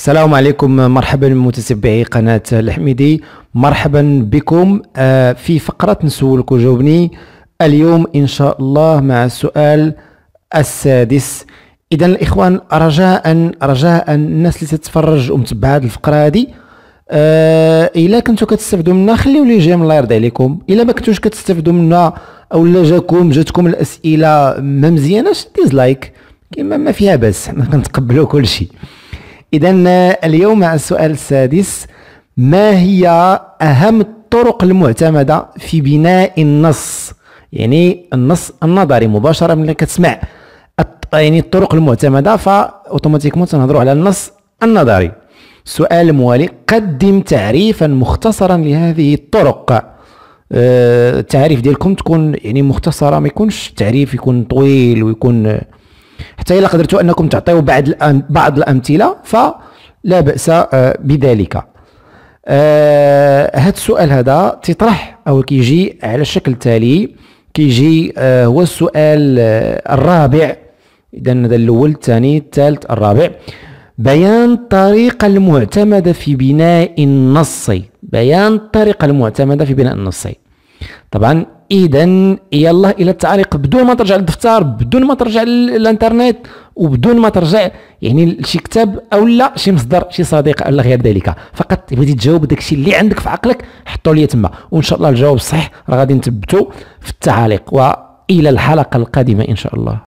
السلام عليكم مرحبا متتبعي قناة الحميدي مرحبا بكم آه، في فقرة نسولك وجاوبني اليوم إن شاء الله مع السؤال السادس إذا الإخوان رجاء رجاء الناس اللي تتفرج ومتبع هذه الفقرة هذه آه، الا كنتو كتستافدوا منا خليو لي جيم الله يرضي عليكم الا ما كنتوش كتستافدوا منا اولا جاكم جاتكم الاسئله ما مزياناش ديزلايك كما ما فيها باس كنتقبلوا كل شيء إذا اليوم السؤال السادس ما هي أهم الطرق المعتمدة في بناء النص يعني النص النظري مباشرة من كتسمع يعني الطرق المعتمدة فأوتوماتيكمون تنهضروا على النص النظري السؤال الموالي قدم تعريفا مختصرا لهذه الطرق آه، التعريف ديالكم تكون يعني مختصره ما يكونش التعريف يكون طويل ويكون حتى إلا قدرتوا أنكم تعطيوا بعض بعض الأمثلة فلا بأس آه، بذلك هذا آه، السؤال هذا تطرح أو كيجي على الشكل التالي كيجي آه، هو السؤال الرابع إذا هذا الأول الثاني الثالث الرابع بيان الطريقة المعتمدة في بناء النص بيان الطريقة المعتمدة في بناء النص طبعا اذا يلا الى التعليق بدون ما ترجع للدفتر بدون ما ترجع للانترنت وبدون ما ترجع يعني لشي كتاب او لا شي مصدر شي صديق او غير ذلك فقط بغيتي تجاوب داكشي اللي عندك في عقلك حطوا لي تما وان شاء الله الجواب صحيح راه غادي نثبتو في التعاليق والى الحلقه القادمه ان شاء الله